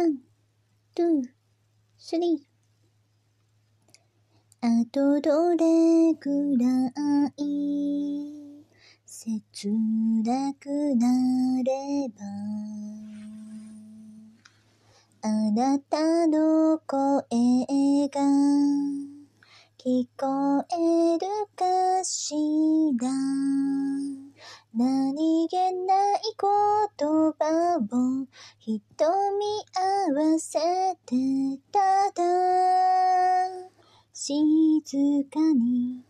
ワン、ツー、スリー。あとどれくらい切なくなればあなたの声が聞こえるかしら何気ない声言葉を瞳合わせてただ静かに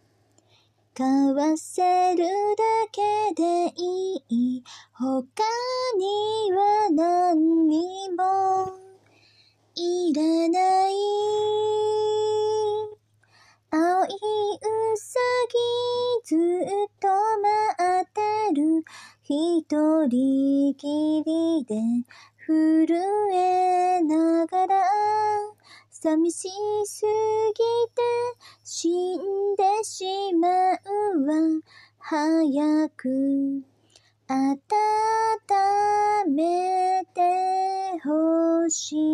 交わせるだけでいい他には何も一人きりで震えながら寂しすぎて死んでしまうわ早く温めてほしい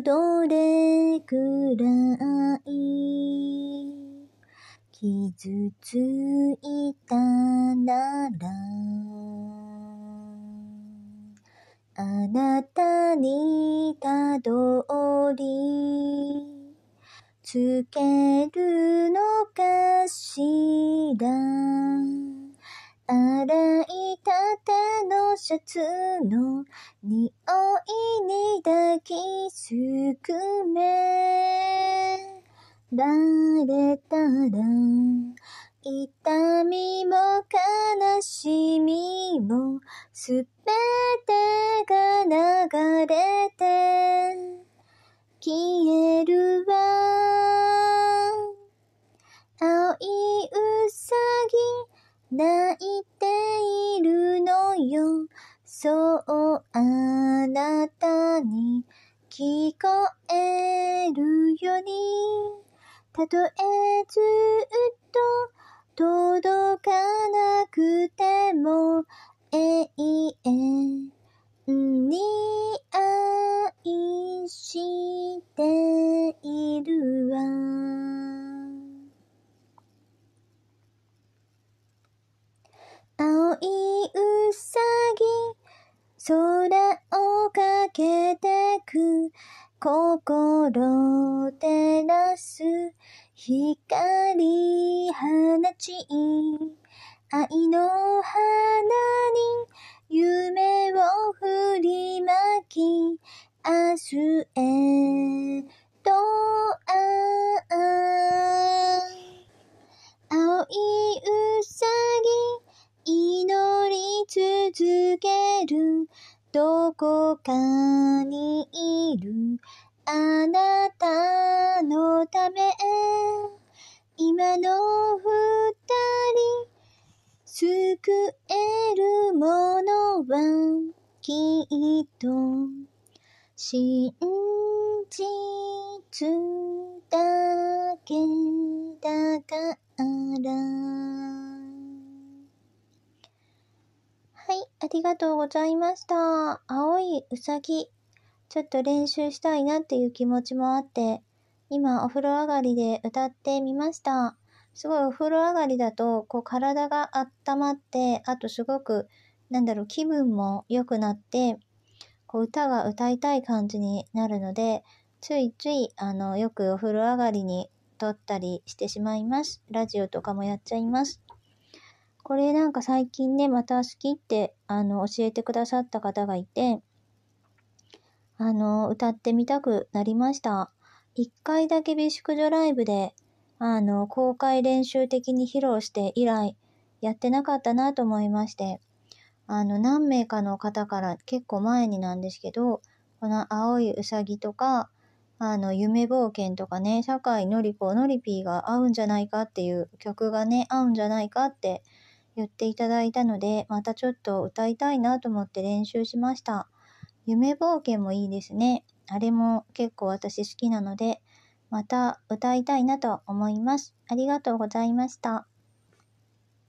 どれくらい傷ついたならあなたにたどりつけるのかしら洗いたてのシャツの匂い抱きすくめられたら痛みも悲しみもすべてが流れて消える聞こえるようにたとえずっと届かなくても空をかけてく心照らす光放ち愛の花に夢を振りまき明日へとあ青いうさぎ祈り続けるどこかにいるあなたのため今の二人救えるものはきっと真実だけだからありがとうございました。青いうさぎ。ちょっと練習したいなっていう気持ちもあって、今お風呂上がりで歌ってみました。すごいお風呂上がりだと、こう体が温まって、あとすごく、なんだろう、気分も良くなって、こう歌が歌いたい感じになるので、ついつい、あの、よくお風呂上がりに撮ったりしてしまいます。ラジオとかもやっちゃいます。これなんか最近ね、また好きって、あの、教えてくださった方がいて、あの、歌ってみたくなりました。一回だけ美宿女ライブで、あの、公開練習的に披露して以来、やってなかったなと思いまして、あの、何名かの方から結構前になんですけど、この青いうさぎとか、あの、夢冒険とかね、堺のり子のりぴーが合うんじゃないかっていう曲がね、合うんじゃないかって言っていただいたので、またちょっと歌いたいなと思って練習しました。夢冒険もいいですね。あれも結構私好きなので、また歌いたいなと思います。ありがとうございました。